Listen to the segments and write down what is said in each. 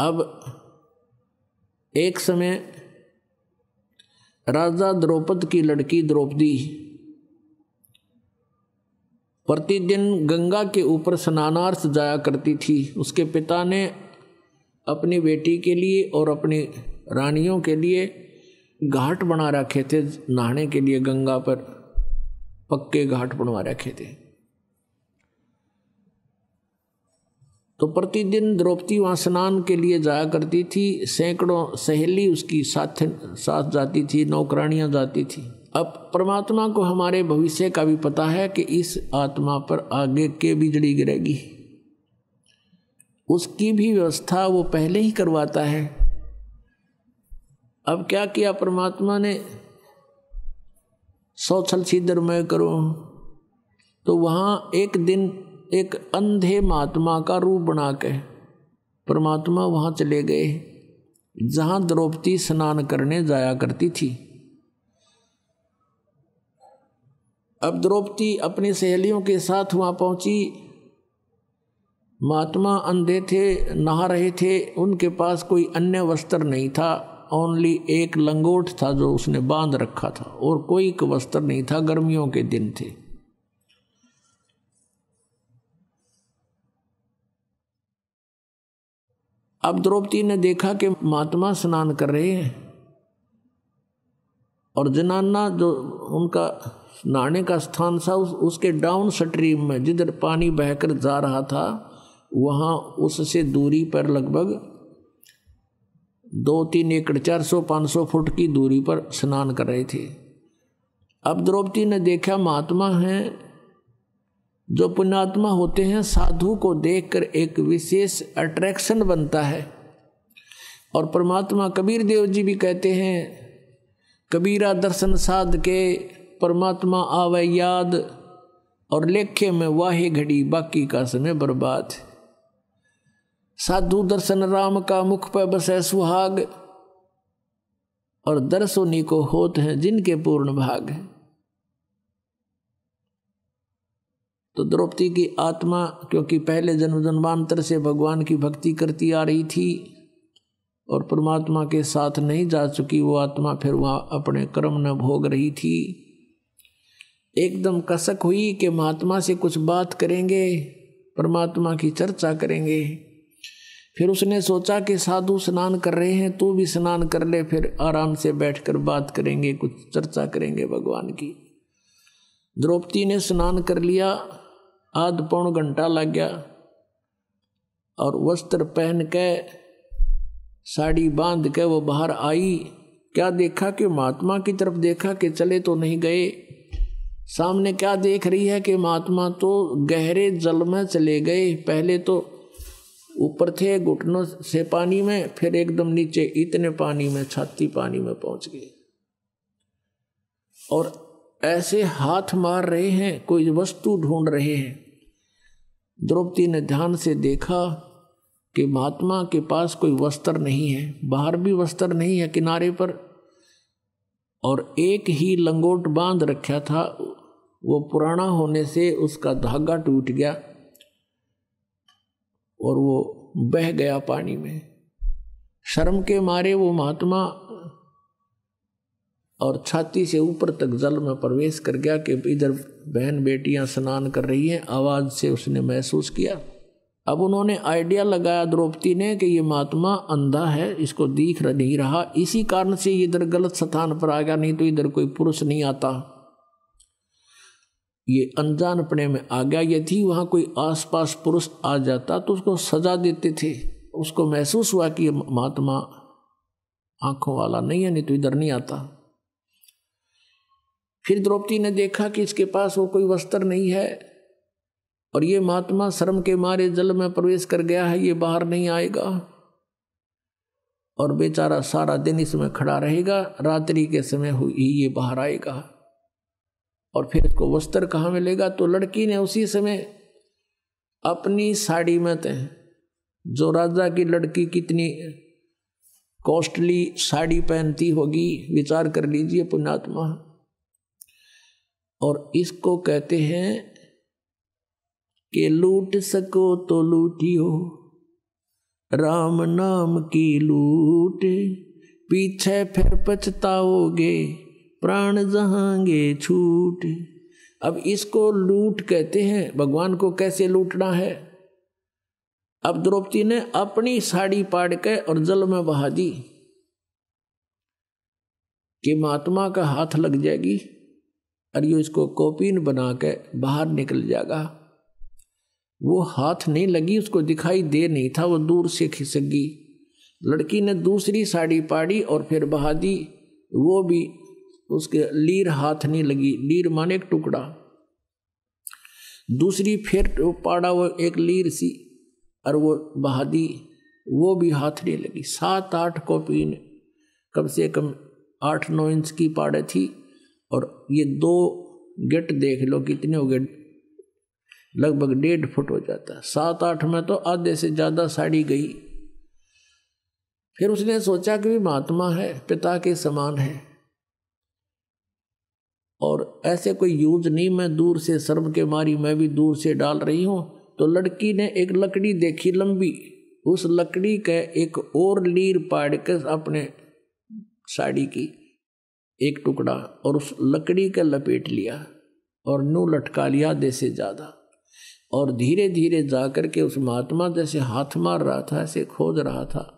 अब एक समय राजा द्रौपद की लड़की द्रौपदी प्रतिदिन गंगा के ऊपर स्नानार्थ जाया करती थी उसके पिता ने अपनी बेटी के लिए और अपनी रानियों के लिए घाट बना रखे थे नहाने के लिए गंगा पर पक्के घाट बनवा रखे थे तो प्रतिदिन द्रौपदी वहाँ स्नान के लिए जाया करती थी सैकड़ों सहेली उसकी साथ साथ जाती थी नौकरानियाँ जाती थी अब परमात्मा को हमारे भविष्य का भी पता है कि इस आत्मा पर आगे के बिजड़ी गिरेगी उसकी भी व्यवस्था वो पहले ही करवाता है अब क्या किया परमात्मा ने सौ छल छिदर मैं करो तो वहाँ एक दिन एक अंधे महात्मा का रूप बना के परमात्मा वहाँ चले गए जहाँ द्रौपदी स्नान करने जाया करती थी अब द्रौपदी अपनी सहेलियों के साथ वहाँ पहुँची महात्मा अंधे थे नहा रहे थे उनके पास कोई अन्य वस्त्र नहीं था ओनली एक लंगोट था जो उसने बांध रखा था और कोई वस्त्र नहीं था गर्मियों के दिन थे अब द्रौपदी ने देखा कि महात्मा स्नान कर रहे हैं और जनाना जो उनका नहाने का स्थान था उस, उसके डाउन स्ट्रीम में जिधर पानी बहकर जा रहा था वहाँ उससे दूरी पर लगभग दो तीन एकड़ चार सौ पाँच सौ फुट की दूरी पर स्नान कर रहे थे अब द्रौपदी ने देखा महात्मा हैं जो पुण्यात्मा होते हैं साधु को देखकर एक विशेष अट्रैक्शन बनता है और परमात्मा कबीर देव जी भी कहते हैं कबीरा दर्शन साध के परमात्मा आवे याद और लेखे में वाहे घड़ी बाकी का समय बर्बाद साधु दर्शन राम का मुख पर बसे सुहाग और दर्शनी को होत हैं जिनके पूर्ण भाग हैं तो द्रौपदी की आत्मा क्योंकि पहले जन्म जन्मांतर से भगवान की भक्ति करती आ रही थी और परमात्मा के साथ नहीं जा चुकी वो आत्मा फिर वहाँ अपने कर्म न भोग रही थी एकदम कसक हुई कि महात्मा से कुछ बात करेंगे परमात्मा की चर्चा करेंगे फिर उसने सोचा कि साधु स्नान कर रहे हैं तू भी स्नान कर ले फिर आराम से बैठकर बात करेंगे कुछ चर्चा करेंगे भगवान की द्रौपदी ने स्नान कर लिया आध पौन घंटा लग गया और वस्त्र पहन के साड़ी बांध के वो बाहर आई क्या देखा कि महात्मा की तरफ देखा कि चले तो नहीं गए सामने क्या देख रही है कि महात्मा तो गहरे जल में चले गए पहले तो ऊपर थे घुटनों से पानी में फिर एकदम नीचे इतने पानी में छाती पानी में पहुंच गए और ऐसे हाथ मार रहे हैं कोई वस्तु ढूंढ रहे हैं द्रौपदी ने ध्यान से देखा कि महात्मा के पास कोई वस्त्र नहीं है बाहर भी वस्त्र नहीं है किनारे पर और एक ही लंगोट बांध रखा था वो पुराना होने से उसका धागा टूट गया और वो बह गया पानी में शर्म के मारे वो महात्मा और छाती से ऊपर तक जल में प्रवेश कर गया कि इधर बहन बेटियां स्नान कर रही हैं आवाज़ से उसने महसूस किया अब उन्होंने आइडिया लगाया द्रौपदी ने कि ये महात्मा अंधा है इसको दिख नहीं रहा इसी कारण से इधर गलत स्थान पर आ गया नहीं तो इधर कोई पुरुष नहीं आता ये अपने में आ गया यदि वहाँ कोई आसपास पुरुष आ जाता तो उसको सजा देते थे उसको महसूस हुआ कि ये महात्मा आँखों वाला नहीं है नहीं तो इधर नहीं आता फिर द्रौपदी ने देखा कि इसके पास वो कोई वस्त्र नहीं है और ये महात्मा शर्म के मारे जल में प्रवेश कर गया है ये बाहर नहीं आएगा और बेचारा सारा दिन इसमें खड़ा रहेगा रात्रि के समय ही ये बाहर आएगा और फिर इसको वस्त्र कहाँ मिलेगा तो लड़की ने उसी समय अपनी साड़ी में तय जो राजा की लड़की कितनी कॉस्टली साड़ी पहनती होगी विचार कर लीजिए पुण्यात्मा और इसको कहते हैं कि लूट सको तो लूटियो राम नाम की लूट पीछे फिर पछताओगे प्राण जहांगे छूट अब इसको लूट कहते हैं भगवान को कैसे लूटना है अब द्रौपदी ने अपनी साड़ी पाड़ के और जल में बहा दी कि महात्मा का हाथ लग जाएगी और ये उसको कॉपीन बना के बाहर निकल जाएगा वो हाथ नहीं लगी उसको दिखाई दे नहीं था वो दूर से खिसक गई लड़की ने दूसरी साड़ी पाड़ी और फिर बहा दी वो भी उसके लीर हाथ नहीं लगी लीर माने एक टुकड़ा दूसरी फिर पाड़ा वो एक लीर सी और वो बहा दी वो भी हाथ नहीं लगी सात आठ कॉपी कम से कम आठ नौ इंच की पाड़े थी और ये दो गेट देख लो कितने हो गए लगभग डेढ़ फुट हो जाता सात आठ में तो आधे से ज़्यादा साड़ी गई फिर उसने सोचा कि भी महात्मा है पिता के समान है और ऐसे कोई यूज नहीं मैं दूर से शर्म के मारी मैं भी दूर से डाल रही हूँ तो लड़की ने एक लकड़ी देखी लंबी उस लकड़ी के एक और लीर पाड़ के अपने साड़ी की एक टुकड़ा और उस लकड़ी का लपेट लिया और नू लटका लिया जैसे से ज़्यादा और धीरे धीरे जा कर के उस महात्मा जैसे हाथ मार रहा था ऐसे खोज रहा था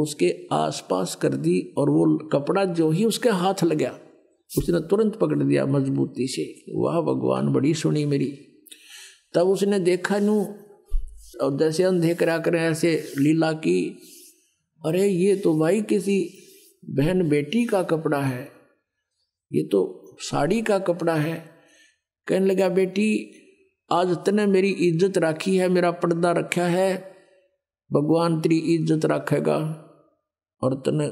उसके आसपास कर दी और वो कपड़ा जो ही उसके हाथ लग गया उसने तुरंत पकड़ दिया मजबूती से वाह भगवान बड़ी सुनी मेरी तब उसने देखा नू और जैसे अंधे करा कर ऐसे लीला की अरे ये तो भाई किसी बहन बेटी का कपड़ा है ये तो साड़ी का कपड़ा है कहने लगा बेटी आज तने मेरी इज्जत राखी है मेरा पर्दा रखा है भगवान तेरी इज्जत रखेगा और तने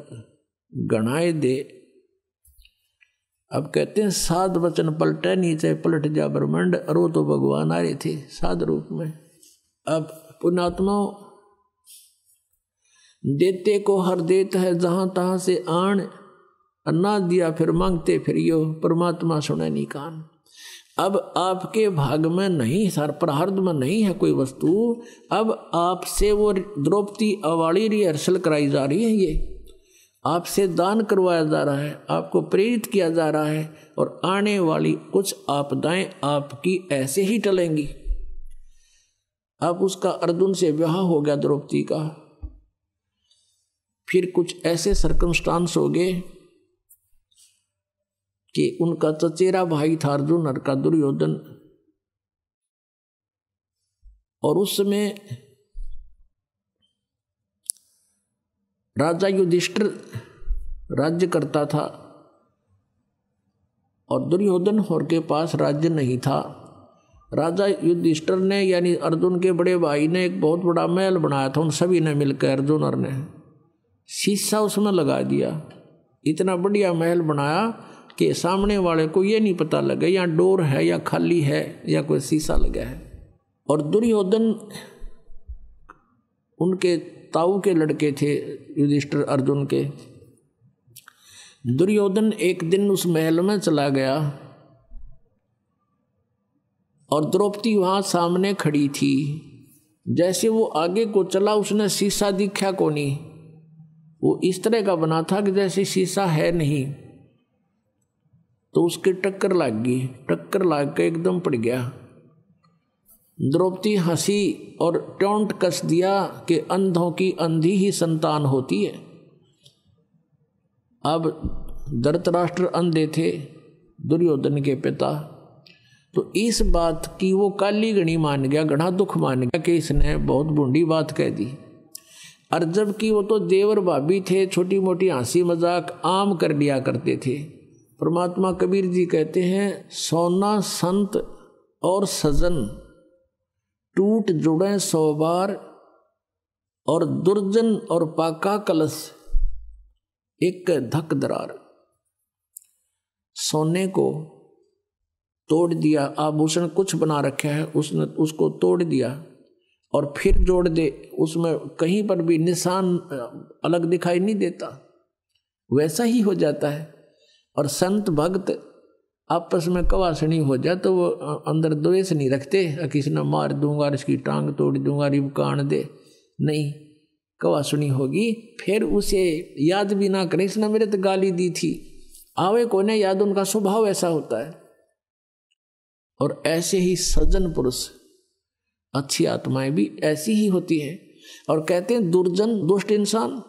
गणाए दे अब कहते हैं साध वचन पलटे नीचे पलट जा ब्रह्मंड अरो तो भगवान आ रहे थे साध रूप में अब पुणात्मा देते को हर देत है जहां तहां से आण अन्ना दिया फिर मांगते फिर यो परमात्मा सुने नहीं कान अब आपके भाग में नहीं सर प्रहार्द में नहीं है कोई वस्तु अब आपसे वो द्रौपदी अवाड़ी रिहर्सल कराई जा रही है ये आपसे दान करवाया जा रहा है आपको प्रेरित किया जा रहा है और आने वाली कुछ आपदाएं आपकी ऐसे ही टलेंगी अब उसका अर्जुन से विवाह हो गया द्रौपदी का फिर कुछ ऐसे सर्कमस्टांस हो गए कि उनका चचेरा तो भाई था अर्जुन और का दुर्योधन और उस समय राजा युधिष्ठिर राज्य करता था और दुर्योधन और के पास राज्य नहीं था राजा युधिष्ठिर ने यानी अर्जुन के बड़े भाई ने एक बहुत बड़ा महल बनाया था उन सभी ने मिलकर अर्जुन और ने शीशा उसने लगा दिया इतना बढ़िया महल बनाया कि सामने वाले को ये नहीं पता लगे यहाँ डोर है या खाली है या कोई शीशा लगा है और दुर्योधन उनके ताऊ के लड़के थे युधिष्ठिर अर्जुन के दुर्योधन एक दिन उस महल में चला गया और द्रौपदी वहाँ सामने खड़ी थी जैसे वो आगे को चला उसने शीशा दिखा को नहीं वो इस तरह का बना था कि जैसे शीशा है नहीं तो उसकी टक्कर लग गई टक्कर लग के एकदम पड़ गया द्रौपदी हंसी और टोंट कस दिया कि अंधों की अंधी ही संतान होती है अब धरतराष्ट्र अंधे थे दुर्योधन के पिता तो इस बात की वो काली गणी मान गया घड़ा दुख मान गया कि इसने बहुत बूढ़ी बात कह दी और जबकि वो तो देवर भाभी थे छोटी मोटी हंसी मजाक आम कर लिया करते थे परमात्मा कबीर जी कहते हैं सोना संत और सजन टूट जुड़े सौ बार और दुर्जन और पाका कलश एक धक दरार सोने को तोड़ दिया आभूषण कुछ बना रखा है उसने उसको तोड़ दिया और फिर जोड़ दे उसमें कहीं पर भी निशान अलग दिखाई नहीं देता वैसा ही हो जाता है और संत भक्त आपस में कवासनी हो जाए तो वो अंदर द्वेष नहीं रखते किसी ने मार दूंगा इसकी टांग तोड़ दूंगा रिब कान दे नहीं कवासनी होगी फिर उसे याद भी ना करें इसने मेरे तो गाली दी थी आवे को याद उनका स्वभाव ऐसा होता है और ऐसे ही सज्जन पुरुष अच्छी आत्माएं भी ऐसी ही होती हैं और कहते हैं दुर्जन दुष्ट इंसान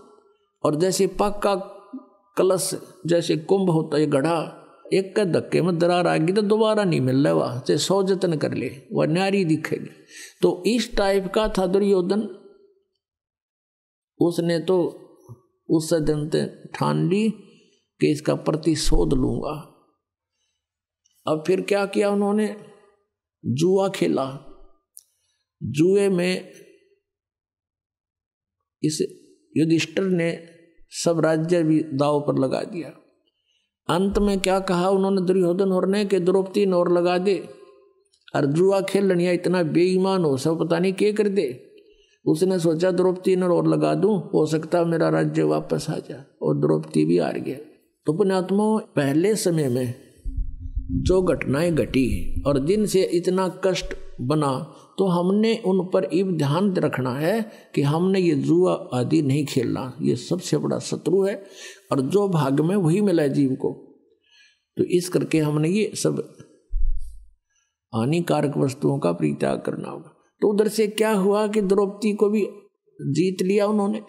और जैसे पग का कलश जैसे कुंभ होता है गढ़ा एक के धक्के में दरार आएगी तो दोबारा नहीं मिल रहा वह चाहे सौ जतन कर ले वह न्यारी दिखेगी तो इस टाइप का था दुर्योधन उसने तो उस दिन ठान ली कि इसका प्रतिशोध लूंगा अब फिर क्या किया उन्होंने जुआ खेला जुए में इस युधिष्ठर ने सब राज्य भी दाव पर लगा दिया अंत में क्या कहा उन्होंने दुर्योधन और ने के द्रौपदी नोर लगा दे और जुआ खेल लड़िया इतना बेईमान हो सब पता नहीं क्या कर दे उसने सोचा द्रौपदी ने और लगा दूं हो सकता मेरा राज्य वापस आ जाए और द्रौपदी भी हार गया तो पुण्यात्मो पहले समय में जो घटनाएं घटी और दिन से इतना कष्ट बना तो हमने उन पर इब ध्यान रखना है कि हमने ये जुआ आदि नहीं खेलना ये सबसे बड़ा शत्रु है और जो भाग में वही मिला है जीव को तो इस करके हमने ये सब हानिकारक वस्तुओं का परित्याग करना होगा तो उधर से क्या हुआ कि द्रौपदी को भी जीत लिया उन्होंने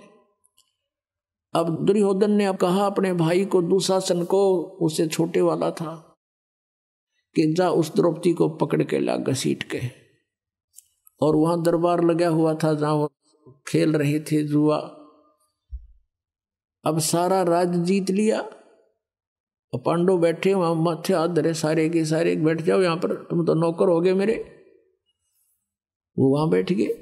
अब दुर्योधन ने अब कहा अपने भाई को दुशासन को उसे छोटे वाला था कि जा उस द्रौपदी को पकड़ के ला घसीट के और वहाँ दरबार लगा हुआ था जहाँ खेल रहे थे जुआ अब सारा राज जीत लिया और पांडव बैठे वहाँ माथे हाथ धरे सारे के सारे बैठ जाओ यहाँ पर तुम तो नौकर हो गए मेरे वो वहाँ बैठ गए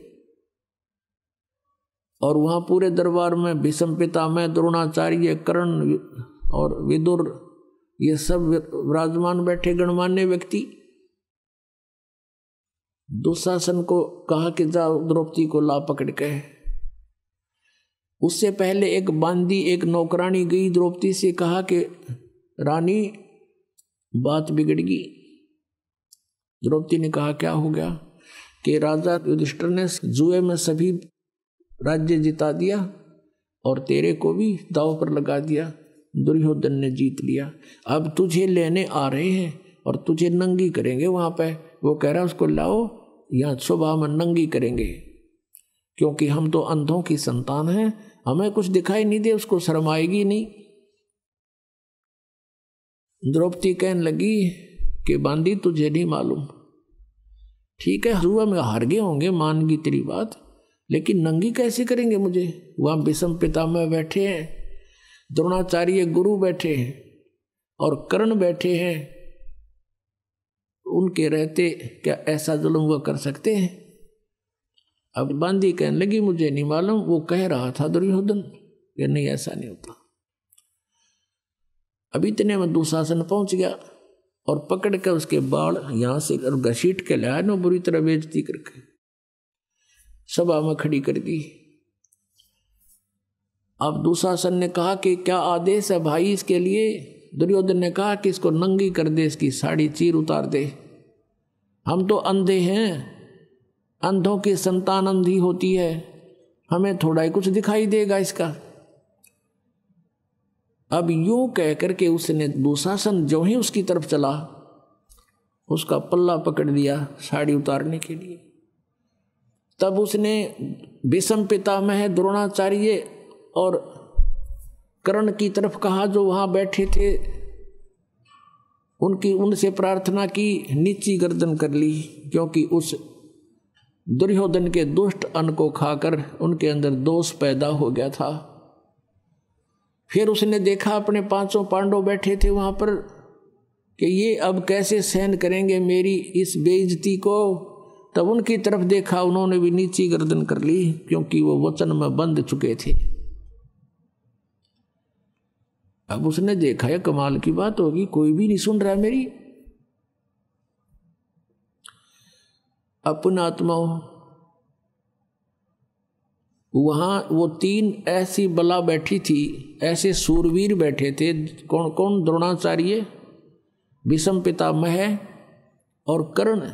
और वहाँ पूरे दरबार में भीषम में द्रोणाचार्य कर्ण और विदुर ये सब विराजमान बैठे गणमान्य व्यक्ति दुशासन को कहा कि जाओ द्रौपदी को ला पकड़ के उससे पहले एक बांदी एक नौकरानी गई द्रौपदी से कहा कि रानी बात बिगड़ गई द्रौपदी ने कहा क्या हो गया कि राजा युधिष्ठर ने जुए में सभी राज्य जिता दिया और तेरे को भी दाव पर लगा दिया दुर्योधन ने जीत लिया अब तुझे लेने आ रहे हैं और तुझे नंगी करेंगे वहां पर वो कह रहा है उसको लाओ या सुबह हम नंगी करेंगे क्योंकि हम तो अंधों की संतान हैं हमें कुछ दिखाई नहीं दे उसको शर्म आएगी नहीं द्रौपदी कहने लगी कि बांदी तुझे नहीं मालूम ठीक है हुआ में हार गए होंगे मानगी तेरी बात लेकिन नंगी कैसे करेंगे मुझे वहाँ विषम में बैठे हैं द्रोणाचार्य गुरु बैठे हैं और कर्ण बैठे हैं उनके रहते क्या ऐसा जुल्म हुआ कर सकते हैं अब बांदी कहने लगी मुझे नहीं मालूम वो कह रहा था दुर्योधन कि नहीं ऐसा नहीं होता अब इतने में दुशासन पहुंच गया और पकड़ कर उसके बाल यहां से और घसीट के लाया ना बुरी तरह बेजती करके सभा में खड़ी कर दी अब दुशासन ने कहा कि क्या आदेश है भाई इसके लिए दुर्योधन ने कहा कि इसको नंगी कर दे इसकी साड़ी चीर उतार दे हम तो अंधे हैं अंधों की संतान अंधी होती है हमें थोड़ा ही कुछ दिखाई देगा इसका अब यूं कह करके उसने दुशासन जो ही उसकी तरफ चला उसका पल्ला पकड़ दिया साड़ी उतारने के लिए तब उसने विषम पितामह द्रोणाचार्य और कर्ण की तरफ कहा जो वहां बैठे थे उनकी उनसे प्रार्थना की नीची गर्दन कर ली क्योंकि उस दुर्योधन के दुष्ट अन्न को खाकर उनके अंदर दोष पैदा हो गया था फिर उसने देखा अपने पांचों पांडव बैठे थे वहां पर कि ये अब कैसे सहन करेंगे मेरी इस बेइज्जती को तब उनकी तरफ देखा उन्होंने भी नीची गर्दन कर ली क्योंकि वो वचन में बंध चुके थे अब उसने देखा है कमाल की बात होगी कोई भी नहीं सुन रहा मेरी अपना आत्मा वहां वो तीन ऐसी बला बैठी थी ऐसे सूरवीर बैठे थे कौन कौन द्रोणाचार्य विषम पिता मह और कर्ण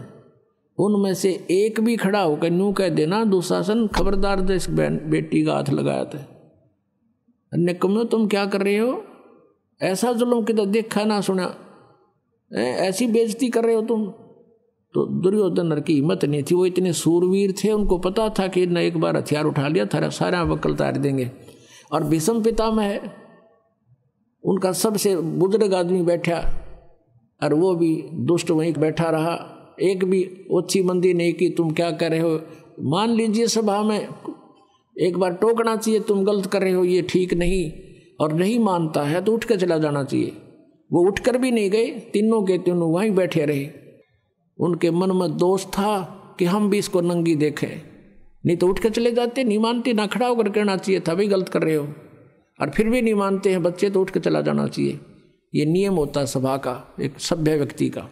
उनमें से एक भी खड़ा होकर नू कह देना दुशासन खबरदार इस बेटी का हाथ लगाया था अन्य कमियों तुम क्या कर रहे हो ऐसा जुल्म तो देखा ना सुना ऐसी बेजती कर रहे हो तुम तो दुर्योधन नर की हिम्मत नहीं थी वो इतने सूरवीर थे उनको पता था कि न एक बार हथियार उठा लिया था सारे वक्ल उतार देंगे और भीषम में है उनका सबसे बुजुर्ग आदमी बैठा और वो भी दुष्ट वहीं बैठा रहा एक भी ओछी मंदी नहीं की तुम क्या कर रहे हो मान लीजिए सभा में एक बार टोकना चाहिए तुम गलत कर रहे हो ये ठीक नहीं और नहीं मानता है तो उठ कर चला जाना चाहिए वो उठकर भी नहीं गए तीनों के तीनों वहीं बैठे रहे उनके मन में दोष था कि हम भी इसको नंगी देखें नहीं तो उठ कर चले जाते नहीं मानते ना खड़ा होकर कहना चाहिए था भी गलत कर रहे हो और फिर भी नहीं मानते हैं बच्चे तो उठ कर चला जाना चाहिए ये नियम होता है सभा का एक सभ्य व्यक्ति का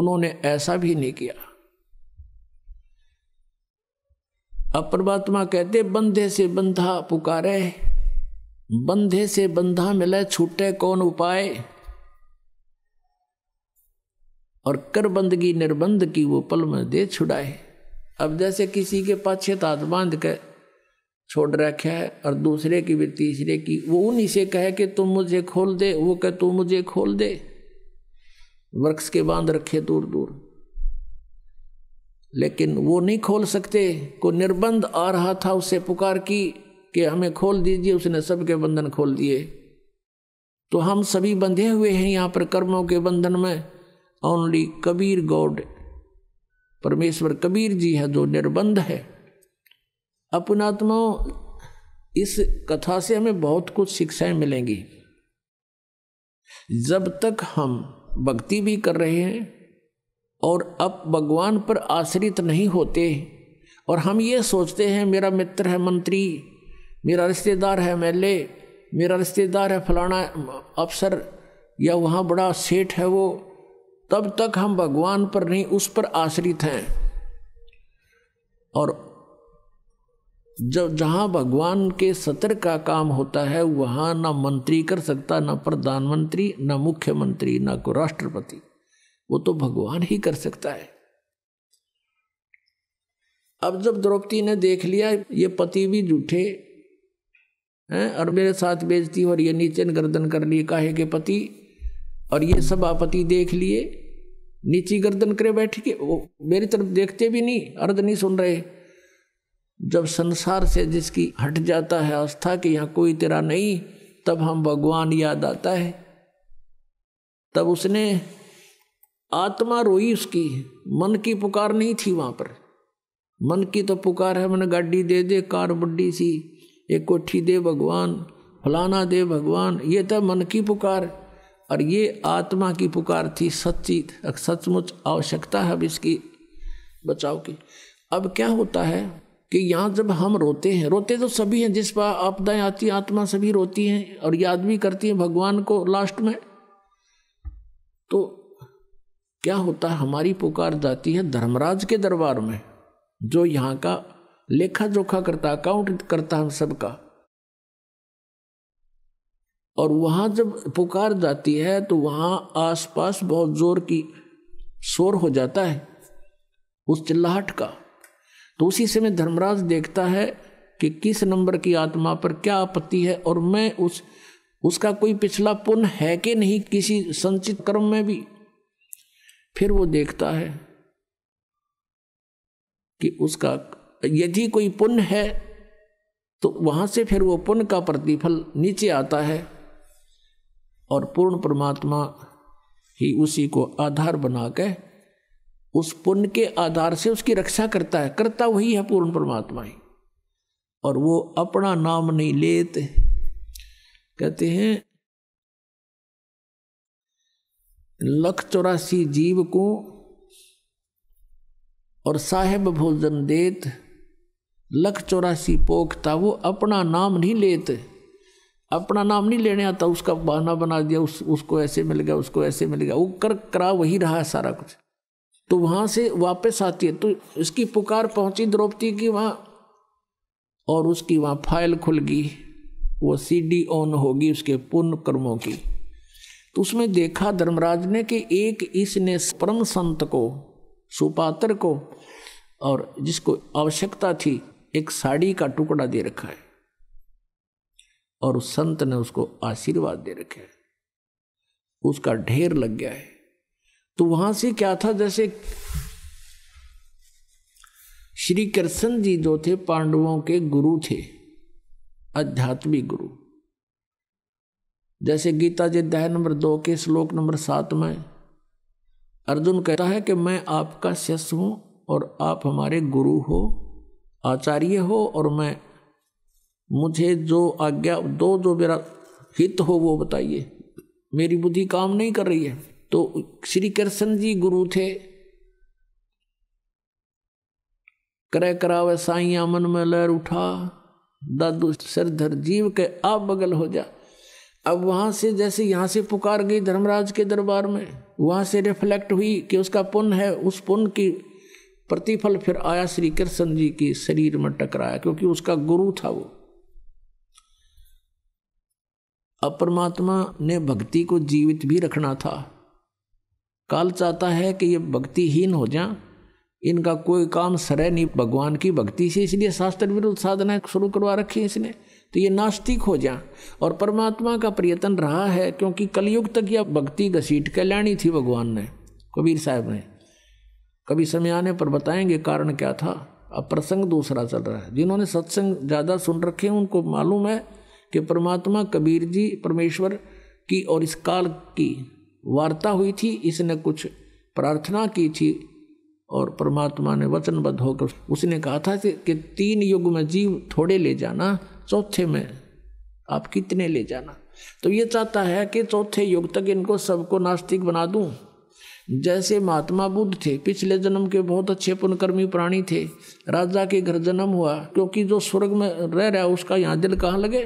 उन्होंने ऐसा भी नहीं किया अब परमात्मा कहते बंधे से बंधा पुकारे बंधे से बंधा मिले छूटे कौन उपाय और कर बंदगी निर्बंध की वो पल में दे छुड़ाए अब जैसे किसी के पाछे तात बांध के छोड़ रखा है और दूसरे की भी तीसरे की वो उन्हीं से कहे कि तुम मुझे खोल दे वो कहे तू मुझे खोल दे वृक्ष के बांध रखे दूर दूर लेकिन वो नहीं खोल सकते को निर्बंध आ रहा था उसे पुकार की कि हमें खोल दीजिए उसने सबके बंधन खोल दिए तो हम सभी बंधे हुए हैं यहाँ पर कर्मों के बंधन में ओनली कबीर गॉड परमेश्वर कबीर जी है जो निर्बंध है अपनात्मा इस कथा से हमें बहुत कुछ शिक्षाएं मिलेंगी जब तक हम भक्ति भी कर रहे हैं और अब भगवान पर आश्रित नहीं होते और हम ये सोचते हैं मेरा मित्र है मंत्री मेरा रिश्तेदार है एम मेरा रिश्तेदार है फलाना अफसर या वहाँ बड़ा सेठ है वो तब तक हम भगवान पर नहीं उस पर आश्रित हैं और जब जहाँ भगवान के सतर का काम होता है वहाँ ना मंत्री कर सकता ना प्रधानमंत्री ना मुख्यमंत्री ना को राष्ट्रपति वो तो भगवान ही कर सकता है अब जब द्रौपदी ने देख लिया ये पति भी झूठे हैं और मेरे साथ बेजती और ये नीचे गर्दन कर लिए काहे के पति और ये सब आपति देख लिए नीची गर्दन करे बैठ के वो मेरी तरफ देखते भी नहीं अर्ध नहीं सुन रहे जब संसार से जिसकी हट जाता है आस्था कि यहाँ कोई तेरा नहीं तब हम भगवान याद आता है तब उसने आत्मा रोई उसकी मन की पुकार नहीं थी वहाँ पर मन की तो पुकार है मैंने गाड़ी दे दे कार बड्डी सी ये कोठी दे भगवान फलाना दे भगवान ये था मन की पुकार और ये आत्मा की पुकार थी सच्ची सचमुच आवश्यकता है अब इसकी बचाव की अब क्या होता है कि यहाँ जब हम रोते हैं रोते तो सभी हैं जिस पर आपदाएं आती आत्मा सभी रोती हैं और याद भी करती हैं भगवान को लास्ट में तो क्या होता है हमारी पुकार जाती है धर्मराज के दरबार में जो यहाँ का लेखा जोखा करता अकाउंट करता हम सबका और वहां जब पुकार जाती है तो वहां आसपास बहुत जोर की शोर हो जाता है उस चिल्लाहट का तो उसी समय धर्मराज देखता है कि किस नंबर की आत्मा पर क्या आपत्ति है और मैं उस उसका कोई पिछला पुण्य है कि नहीं किसी संचित कर्म में भी फिर वो देखता है कि उसका यदि कोई पुण्य है तो वहाँ से फिर वो पुण्य का प्रतिफल नीचे आता है और पूर्ण परमात्मा ही उसी को आधार बना के उस पुण्य के आधार से उसकी रक्षा करता है करता वही है पूर्ण परमात्मा ही और वो अपना नाम नहीं लेते कहते हैं लख चौरासी जीव को और साहेब भोजन देत लख चौरासी पोख था वो अपना नाम नहीं लेते अपना नाम नहीं लेने आता उसका बहाना बना दिया उस उसको ऐसे मिल गया उसको ऐसे मिल गया वो कर करा वही रहा सारा कुछ तो वहाँ से वापस आती है तो इसकी पुकार पहुँची द्रौपदी की वहाँ और उसकी वहाँ फाइल खुल गई वो सीडी ऑन होगी उसके पुण्य कर्मों की तो उसमें देखा धर्मराज ने कि एक इसने परम संत को सुपात्र को और जिसको आवश्यकता थी एक साड़ी का टुकड़ा दे रखा है और उस संत ने उसको आशीर्वाद दे रखे है उसका ढेर लग गया है तो वहां से क्या था जैसे श्री कृष्ण जी जो थे पांडवों के गुरु थे आध्यात्मिक गुरु जैसे गीता जी दह नंबर दो के श्लोक नंबर सात में अर्जुन कहता है कि मैं आपका शिष्य हूं और आप हमारे गुरु हो आचार्य हो और मैं मुझे जो आज्ञा दो जो मेरा हित हो वो बताइए मेरी बुद्धि काम नहीं कर रही है तो श्री कृष्ण जी गुरु थे करे करावे साइया मन में लहर उठा दादू सरधर जीव के आप बगल हो जा अब वहां से जैसे यहाँ से पुकार गई धर्मराज के दरबार में वहां से रिफ्लेक्ट हुई कि उसका पुण्य है उस पुण्य की प्रतिफल फिर आया श्री कृष्ण जी के शरीर में टकराया क्योंकि उसका गुरु था वो अब परमात्मा ने भक्ति को जीवित भी रखना था काल चाहता है कि ये भक्तिहीन हो जाए इनका कोई काम सरे नहीं भगवान की भक्ति से इसलिए शास्त्र विरुद्ध साधना शुरू करवा रखी इसने तो ये नास्तिक हो जा और परमात्मा का प्रयत्न रहा है क्योंकि कलयुग तक यह भक्ति घसीट के लानी थी भगवान ने कबीर साहब ने कभी समय आने पर बताएंगे कारण क्या था अब प्रसंग दूसरा चल रहा है जिन्होंने सत्संग ज़्यादा सुन रखे हैं उनको मालूम है कि परमात्मा कबीर जी परमेश्वर की और इस काल की वार्ता हुई थी इसने कुछ प्रार्थना की थी और परमात्मा ने वचनबद्ध होकर उसने कहा था कि तीन युग में जीव थोड़े ले जाना चौथे में आप कितने ले जाना तो ये चाहता है कि चौथे युग तक इनको सबको नास्तिक बना दूं जैसे महात्मा बुद्ध थे पिछले जन्म के बहुत अच्छे पुण्यकर्मी प्राणी थे राजा के घर जन्म हुआ क्योंकि जो स्वर्ग में रह रहा है उसका यहाँ दिल कहाँ लगे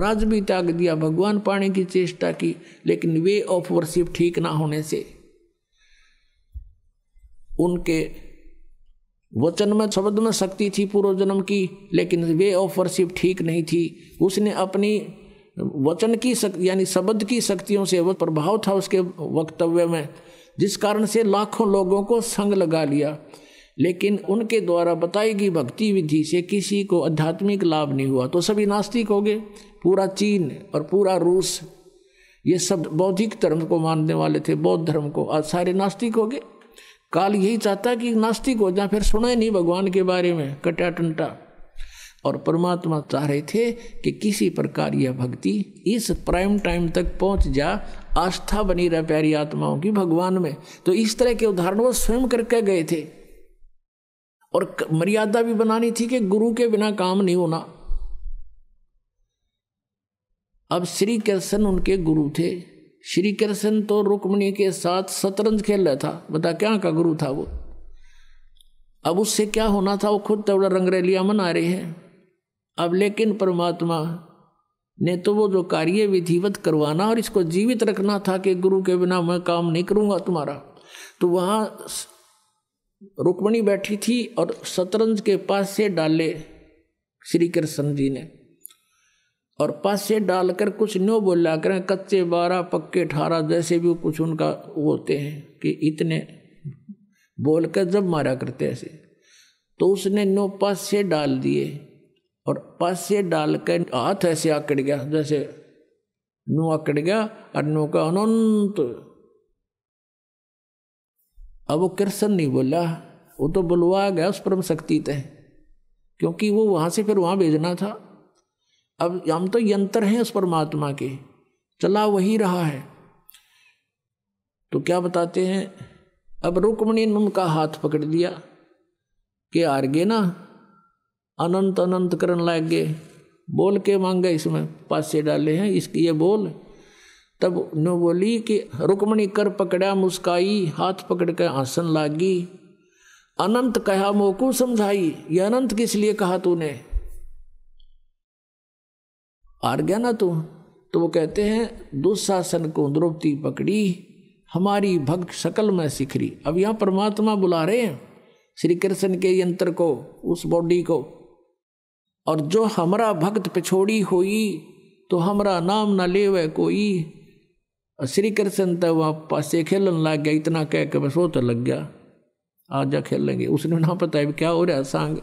राज भी त्याग दिया भगवान पाने की चेष्टा की लेकिन वे ऑफ वर्शिप ठीक ना होने से उनके वचन में शब्द में शक्ति थी पूर्व जन्म की लेकिन वे ऑफ वर्शिप ठीक नहीं थी उसने अपनी वचन की शक्ति यानी शब्द की शक्तियों से वह प्रभाव था उसके वक्तव्य में जिस कारण से लाखों लोगों को संग लगा लिया लेकिन उनके द्वारा बताई गई भक्ति विधि से किसी को आध्यात्मिक लाभ नहीं हुआ तो सभी नास्तिक हो गए पूरा चीन और पूरा रूस ये सब बौद्धिक धर्म को मानने वाले थे बौद्ध धर्म को आज सारे नास्तिक हो गए काल यही चाहता कि नास्तिक हो जाए फिर सुने नहीं भगवान के बारे में कटा टंटा और परमात्मा चाह रहे थे कि किसी प्रकार यह भक्ति इस प्राइम टाइम तक पहुंच जा आस्था बनी रहे प्यारी आत्माओं की भगवान में तो इस तरह के उदाहरण वो स्वयं करके गए थे और मर्यादा भी बनानी थी कि गुरु के बिना काम नहीं होना अब श्री कृष्ण उनके गुरु थे श्री कृष्ण तो रुक्मणी के साथ शतरंज खेल रहा था बता क्या का गुरु था वो अब उससे क्या होना था वो खुद तवड़ा तो रंगरेलिया मना रही है अब लेकिन परमात्मा ने तो वो जो कार्य विधिवत करवाना और इसको जीवित रखना था कि गुरु के बिना मैं काम नहीं करूँगा तुम्हारा तो वहाँ रुक्मणी बैठी थी और शतरंज के पास से डाले श्री कृष्ण जी ने और पास से डालकर कुछ नो बोला करें कच्चे बारह पक्के अठारह जैसे भी कुछ उनका होते हैं कि इतने बोलकर जब मारा करते ऐसे तो उसने नो पास से डाल दिए और पासे डालकर हाथ ऐसे आकड़ गया जैसे नू आकड़ गया और नू का अनंत अब वो कृष्ण नहीं बोला वो तो बुलवा गया उस परम शक्ति ते क्योंकि वो वहां से फिर वहां भेजना था अब हम तो यंत्र हैं उस परमात्मा के चला वही रहा है तो क्या बताते हैं अब रुकमणी ने उनका हाथ पकड़ दिया कि आर्गे ना अनंत अनंत करने लाग गए बोल के मांगे इसमें पास से डाले हैं इसकी ये बोल तब नो बोली कि रुक्मणी कर पकड़ा मुस्काई हाथ पकड़ के आसन लागी अनंत कहा मोकू समझाई ये अनंत किस लिए कहा तूने आर गया ना तू तो वो कहते हैं दुशासन को द्रौपदी पकड़ी हमारी भक्त शकल में सिखरी अब यहाँ परमात्मा बुला रहे हैं श्री कृष्ण के यंत्र को उस बॉडी को और जो हमरा भक्त पिछोड़ी होई तो हमरा नाम ना ले वे कोई श्री कृष्ण तो वहाँ पास से खेलन लग गया इतना कह के बस वो तो लग गया आ जा खेलेंगे उसने ना पता है क्या हो रहा है सांग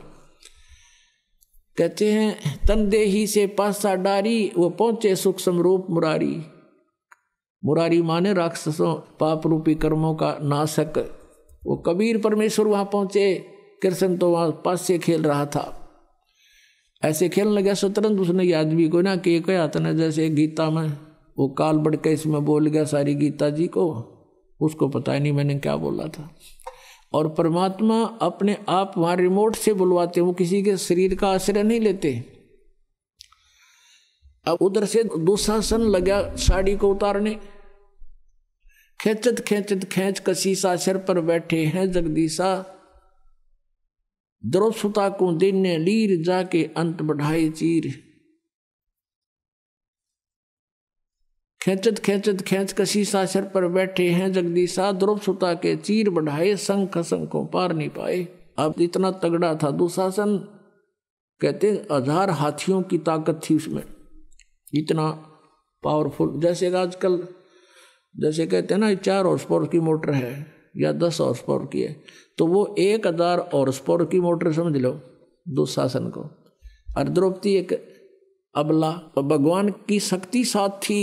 कहते हैं तनदेही से पासा डारी वो पहुंचे सुख समरूप मुरारी मुरारी माने राक्षसों पाप रूपी कर्मों का नाशक वो कबीर परमेश्वर वहाँ पहुंचे कृष्ण तो वहाँ पास से खेल रहा था ऐसे खेलने लगा शतरंज उसने आदमी को ना कि कहा था ना जैसे गीता में वो काल बढ़ के इसमें बोल गया सारी गीता जी को उसको पता ही नहीं मैंने क्या बोला था और परमात्मा अपने आप वहाँ रिमोट से बुलवाते वो किसी के शरीर का आश्रय नहीं लेते अब उधर से दुशासन लगा साड़ी को उतारने खेचत खेचत खेच कशीसा सिर पर बैठे हैं जगदीशा द्रोसुता को दिन लीर जाके अंत बढ़ाए चीर खेचत खेचत खेच कसी सर पर बैठे हैं जगदीशा द्रोपसुता के चीर बढ़ाए संख संखों पार नहीं पाए अब इतना तगड़ा था दुशासन कहते हजार हाथियों की ताकत थी उसमें इतना पावरफुल जैसे आजकल जैसे कहते हैं ना चार हॉर्स पावर की मोटर है या दस हॉर्स पावर की है तो वो एक हज़ार हॉर्स पावर की मोटर समझ लो दुशासन को और द्रौपदी एक अबला भगवान की शक्ति साथ थी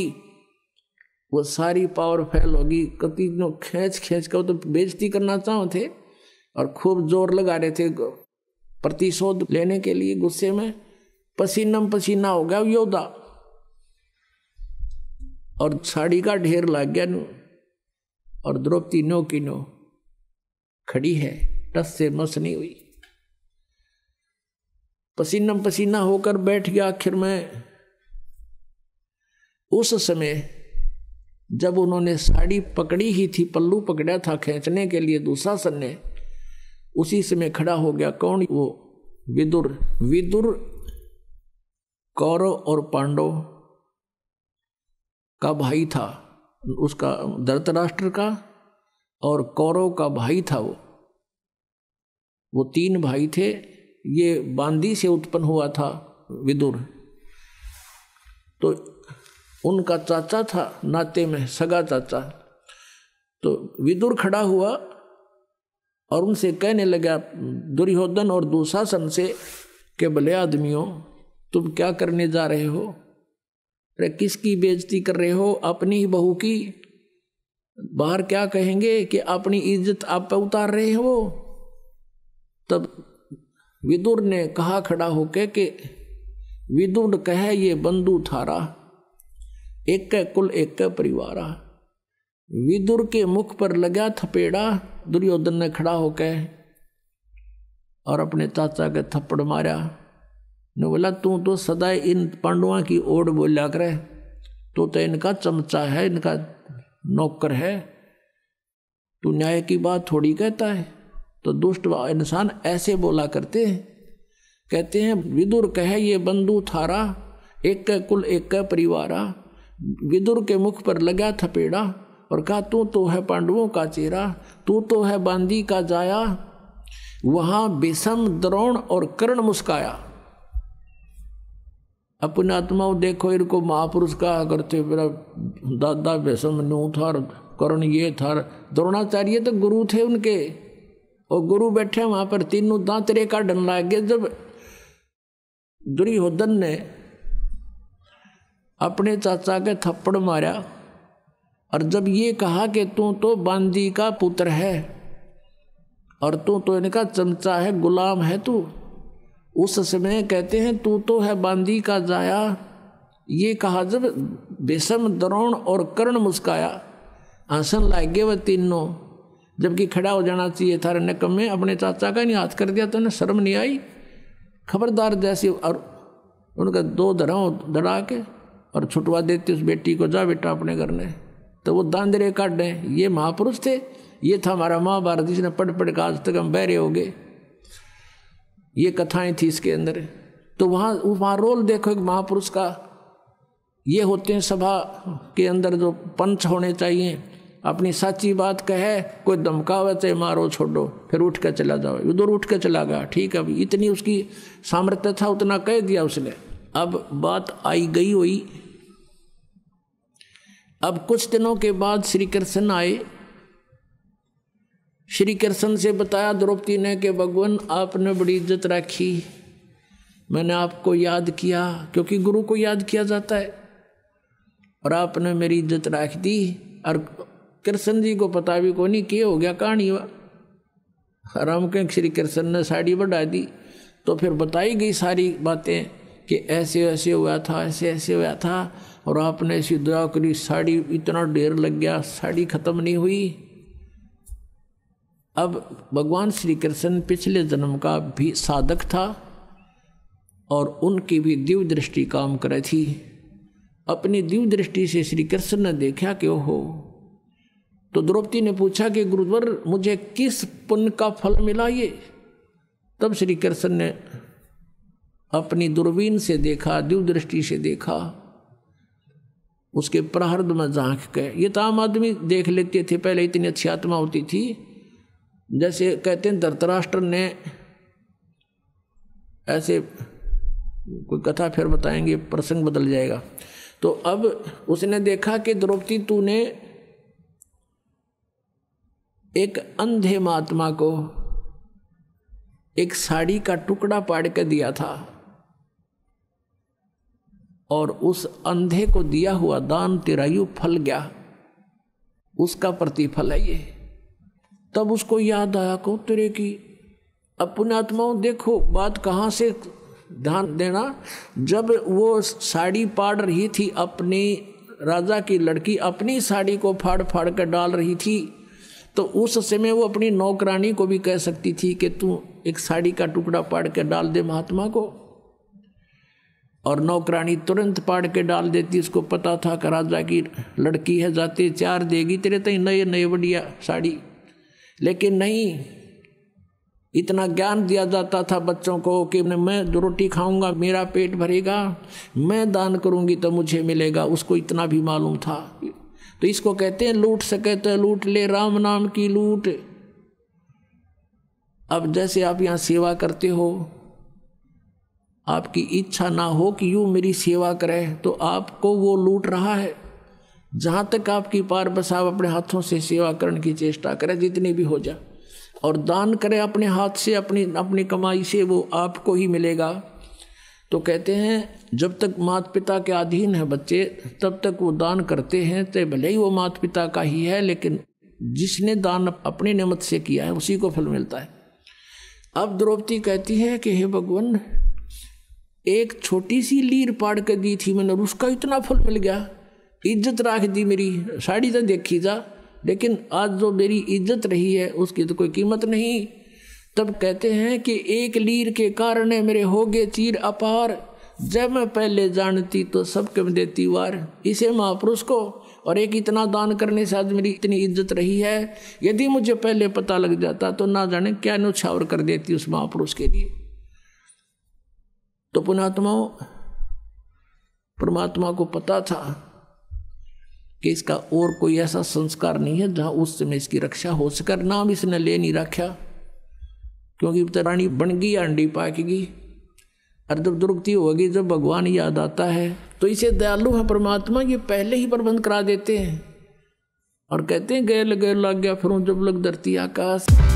वो सारी पावर फैल होगी कति लोग खींच खींच कर तो बेजती करना चाहो थे और खूब जोर लगा रहे थे प्रतिशोध लेने के लिए गुस्से में पसीनम पसीना हो गया योद्धा और साड़ी का ढेर लग गया और द्रौपदी नो की नो खड़ी है टस से मस नहीं हुई पसीना पसीना होकर बैठ गया आखिर में उस समय जब उन्होंने साड़ी पकड़ी ही थी पल्लू पकड़ा था खींचने के लिए दुशासन ने उसी समय खड़ा हो गया कौन वो विदुर विदुर कौरव और पांडव का भाई था उसका धरतराष्ट्र का और कौरव का भाई था वो वो तीन भाई थे ये बांदी से उत्पन्न हुआ था विदुर तो उनका चाचा था नाते में सगा चाचा तो विदुर खड़ा हुआ और उनसे कहने लगा दुर्योधन और दुशासन से के भले आदमियों तुम क्या करने जा रहे हो अरे किसकी बेजती कर रहे हो अपनी ही बहू की बाहर क्या कहेंगे कि अपनी इज्जत आप पे उतार रहे हो तब विदुर ने कहा खड़ा होके कि विदुर कहे ये बंधु थारा एक के कुल एक के परिवारा विदुर के मुख पर लगा थपेड़ा दुर्योधन ने खड़ा होकर और अपने चाचा के थप्पड़ मारा ने बोला तू तो सदा इन पांडुआ की ओर बोला करे तो तो इनका चमचा है इनका नौकर है तू न्याय की बात थोड़ी कहता है तो दुष्ट इंसान ऐसे बोला करते हैं कहते हैं विदुर कहे ये बंधु थारा एक का कुल एक का परिवारा विदुर के मुख पर लगा थपेड़ा और कहा तू तो है पांडवों का चेहरा तू तो है बांदी का जाया वहाँ बेसम द्रोण और कर्ण मुस्काया अपने आत्मा को देखो इनको महापुरुष कहा करते मेरा दादा भैसम नू था करण ये था द्रोणाचार्य तो गुरु थे उनके और गुरु बैठे वहां पर तीनों दांत रेखा डन लग गए जब दुर्योधन ने अपने चाचा के थप्पड़ मारा और जब ये कहा कि तू तो बांदी का पुत्र है और तू तो इनका चमचा है गुलाम है तू उस समय कहते हैं तू तो है बांदी का जाया ये कहा जब बेसम द्रोण और कर्ण मुस्काया आसन लागे वह तीनों जबकि खड़ा हो जाना चाहिए था रनकम में अपने चाचा का नहीं हाथ कर दिया तो ना शर्म नहीं आई खबरदार जैसी और उनका दो धड़ाओं धड़ा के और छुटवा देती उस बेटी को जा बेटा अपने घर ने तो वो दांदरे काट दें ये महापुरुष थे ये था हमारा महाभारत जिसने पढ़ पढ़ के आज तक हम बहरे हो गए ये कथाएं थी इसके अंदर तो वहाँ वहाँ रोल देखो एक महापुरुष का ये होते हैं सभा के अंदर जो पंच होने चाहिए अपनी साची बात कहे कोई धमकावे चाहे मारो छोड़ो फिर उठ कर चला जाओ उधर उठ कर चला गया ठीक है अभी इतनी उसकी सामर्थ्य था उतना कह दिया उसने अब बात आई गई हुई अब कुछ दिनों के बाद श्री कृष्ण आए श्री कृष्ण से बताया द्रौपदी ने कि भगवान आपने बड़ी इज्जत राखी मैंने आपको याद किया क्योंकि गुरु को याद किया जाता है और आपने मेरी इज्जत राख दी और कृष्ण जी को पता भी को नहीं किया हो गया कहानी राम हम श्री कृष्ण ने साड़ी बढ़ा दी तो फिर बताई गई सारी बातें कि ऐसे ऐसे हुआ था ऐसे ऐसे हुआ था और आपने ऐसी दुआ करी साड़ी इतना ढेर लग गया साड़ी ख़त्म नहीं हुई अब भगवान श्री कृष्ण पिछले जन्म का भी साधक था और उनकी भी दिव्य दृष्टि काम करे थी अपनी दिव्य दृष्टि से श्री कृष्ण ने देखा कि हो तो द्रौपदी ने पूछा कि गुरुवर मुझे किस पुण्य का फल मिला ये तब श्री कृष्ण ने अपनी दूरबीन से देखा दिव्य दृष्टि से देखा उसके प्रहर्द में झांक के ये तो आम आदमी देख लेते थे पहले इतनी अच्छी आत्मा होती थी जैसे कहते हैं धरतराष्ट्र ने ऐसे कोई कथा फिर बताएंगे प्रसंग बदल जाएगा तो अब उसने देखा कि द्रौपदी तूने एक अंधे महात्मा को एक साड़ी का टुकड़ा पाड़ के दिया था और उस अंधे को दिया हुआ दान तिरायु फल गया उसका प्रतिफल है ये तब उसको याद आया को तेरे की अपने आत्माओं देखो बात कहाँ से ध्यान देना जब वो साड़ी पाड़ रही थी अपनी राजा की लड़की अपनी साड़ी को फाड़ फाड़ कर डाल रही थी तो उस समय वो अपनी नौकरानी को भी कह सकती थी कि तू एक साड़ी का टुकड़ा पाड़ के डाल दे महात्मा को और नौकरानी तुरंत पाड़ के डाल देती उसको पता था कि राजा की लड़की है जाते चार देगी तेरे तई तो नए नए बढ़िया साड़ी लेकिन नहीं इतना ज्ञान दिया जाता था बच्चों को कि मैं रोटी खाऊंगा मेरा पेट भरेगा मैं दान करूंगी तो मुझे मिलेगा उसको इतना भी मालूम था तो इसको कहते हैं लूट सके तो लूट ले राम नाम की लूट अब जैसे आप यहाँ सेवा करते हो आपकी इच्छा ना हो कि यूं मेरी सेवा करे तो आपको वो लूट रहा है जहाँ तक आपकी पार बस आप अपने हाथों से सेवा करने की चेष्टा करें जितनी भी हो जाए और दान करें अपने हाथ से अपनी अपनी कमाई से वो आपको ही मिलेगा तो कहते हैं जब तक माता पिता के अधीन है बच्चे तब तक वो दान करते हैं तो भले ही वो माता पिता का ही है लेकिन जिसने दान अपनी नियमत से किया है उसी को फल मिलता है अब द्रौपदी कहती है कि हे भगवान एक छोटी सी लीर पाड़ कर दी थी मैंने उसका इतना फल मिल गया इज्जत राख दी मेरी साड़ी तो देखी जा लेकिन आज जो मेरी इज्जत रही है उसकी तो कोई कीमत नहीं तब कहते हैं कि एक लीर के कारण मेरे हो गए चीर अपार जब मैं पहले जानती तो सब कम देती वार इसे महापुरुष को और एक इतना दान करने से आज मेरी इतनी इज्जत रही है यदि मुझे पहले पता लग जाता तो ना जाने क्या नुछावर कर देती उस महापुरुष के लिए तो पुणात्माओं परमात्मा को पता था कि इसका और कोई ऐसा संस्कार नहीं है जहाँ उस समय इसकी रक्षा हो सकर नाम इसने ले नहीं रखा क्योंकि तो रानी बन गई अंडी पाकगी और जब दुर्गति होगी जब भगवान याद आता है तो इसे दयालु है परमात्मा ये पहले ही प्रबंध करा देते हैं और कहते हैं गैल गैल लग गया फिर जब लग धरती आकाश